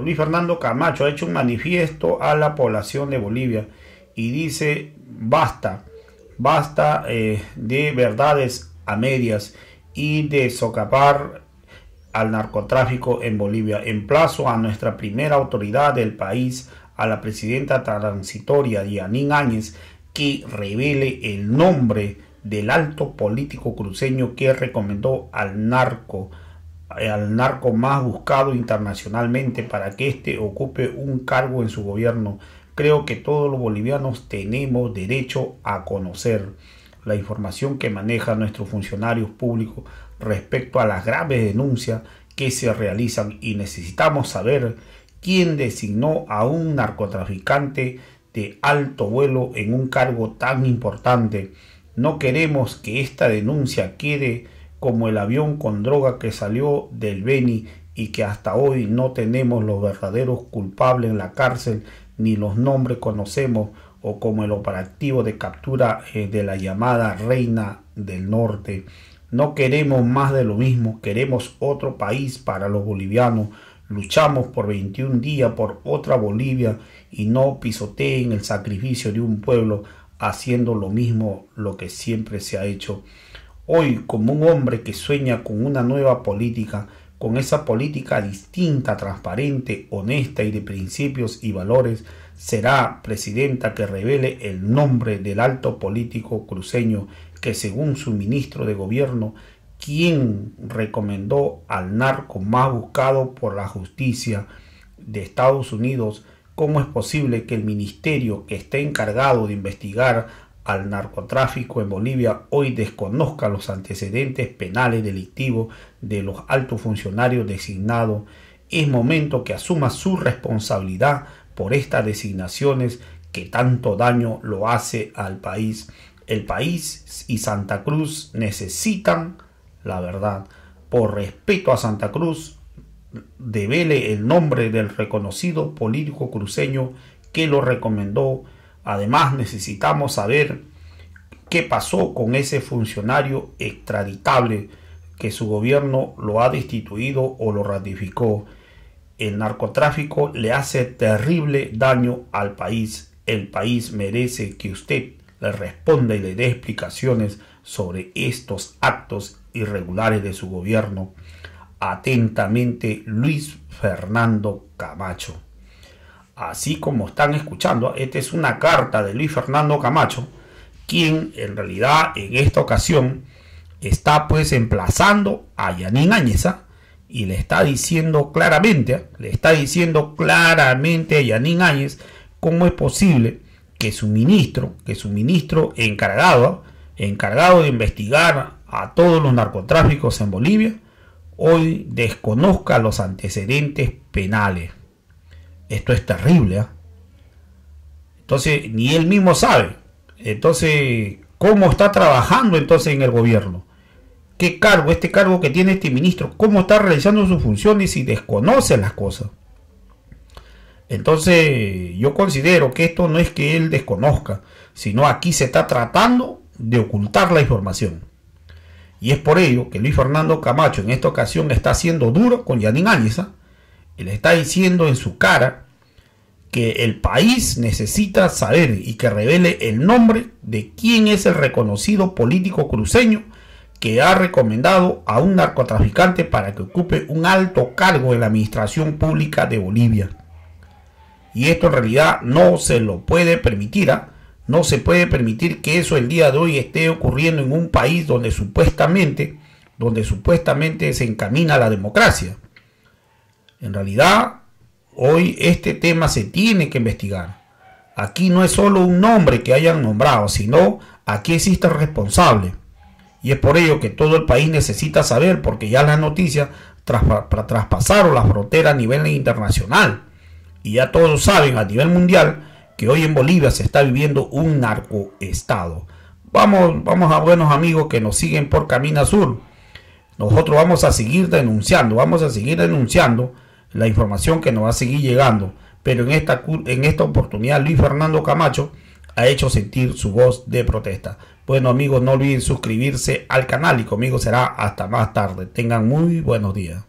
Luis Fernando Camacho ha hecho un manifiesto a la población de Bolivia y dice basta, basta eh, de verdades a medias y de socavar al narcotráfico en Bolivia. Emplazo a nuestra primera autoridad del país, a la presidenta transitoria Yanín Áñez, que revele el nombre del alto político cruceño que recomendó al narco eh, al narco más buscado internacionalmente para que éste ocupe un cargo en su gobierno. Creo que todos los bolivianos tenemos derecho a conocer la información que manejan nuestros funcionarios públicos respecto a las graves denuncias que se realizan y necesitamos saber quién designó a un narcotraficante de alto vuelo en un cargo tan importante. No queremos que esta denuncia quede como el avión con droga que salió del Beni y que hasta hoy no tenemos los verdaderos culpables en la cárcel ni los nombres conocemos o como el operativo de captura eh, de la llamada Reina del Norte. No queremos más de lo mismo, queremos otro país para los bolivianos. Luchamos por 21 días por otra Bolivia y no pisoteen el sacrificio de un pueblo haciendo lo mismo lo que siempre se ha hecho. Hoy, como un hombre que sueña con una nueva política, con esa política distinta, transparente, honesta y de principios y valores, será presidenta que revele el nombre del alto político cruceño que, según su ministro de gobierno, quien recomendó al narco más buscado por la justicia de Estados Unidos, ¿cómo es posible que el ministerio que está encargado de investigar al narcotráfico en Bolivia hoy desconozca los antecedentes penales delictivos de los altos funcionarios designados, es momento que asuma su responsabilidad por estas designaciones que tanto daño lo hace al país. El país y Santa Cruz necesitan la verdad. Por respeto a Santa Cruz, debele el nombre del reconocido político cruceño que lo recomendó Además, necesitamos saber qué pasó con ese funcionario extraditable que su gobierno lo ha destituido o lo ratificó. El narcotráfico le hace terrible daño al país. El país merece que usted le responda y le dé explicaciones sobre estos actos irregulares de su gobierno. Atentamente, Luis Fernando Camacho así como están escuchando, esta es una carta de Luis Fernando Camacho, quien en realidad en esta ocasión está pues emplazando a Yanín Áñez ¿ah? y le está diciendo claramente, ¿ah? le está diciendo claramente a Yanín Áñez cómo es posible que su ministro, que su ministro encargado, ¿ah? encargado de investigar a todos los narcotráficos en Bolivia, hoy desconozca los antecedentes penales esto es terrible. ¿ah? Entonces, ni él mismo sabe. Entonces, ¿cómo está trabajando entonces en el gobierno? ¿Qué cargo, este cargo que tiene este ministro? ¿Cómo está realizando sus funciones y desconoce las cosas? Entonces, yo considero que esto no es que él desconozca, sino aquí se está tratando de ocultar la información. Y es por ello que Luis Fernando Camacho en esta ocasión está siendo duro con Yanin Áñez, ¿ah? Él está diciendo en su cara que el país necesita saber y que revele el nombre de quién es el reconocido político cruceño que ha recomendado a un narcotraficante para que ocupe un alto cargo en la administración pública de Bolivia. Y esto en realidad no se lo puede permitir. ¿ah? No se puede permitir que eso el día de hoy esté ocurriendo en un país donde supuestamente, donde supuestamente se encamina la democracia. En realidad, hoy este tema se tiene que investigar. Aquí no es solo un nombre que hayan nombrado, sino aquí existe el responsable. Y es por ello que todo el país necesita saber, porque ya las noticias traspasaron la frontera a nivel internacional. Y ya todos saben a nivel mundial que hoy en Bolivia se está viviendo un narcoestado. Vamos, vamos a buenos amigos que nos siguen por Camino Sur. Nosotros vamos a seguir denunciando, vamos a seguir denunciando la información que nos va a seguir llegando, pero en esta, oportunidad Luis Fernando Camacho ha hecho sentir su voz de protesta. Bueno amigos, no olviden suscribirse al canal y conmigo será hasta más tarde. Tengan muy buenos días.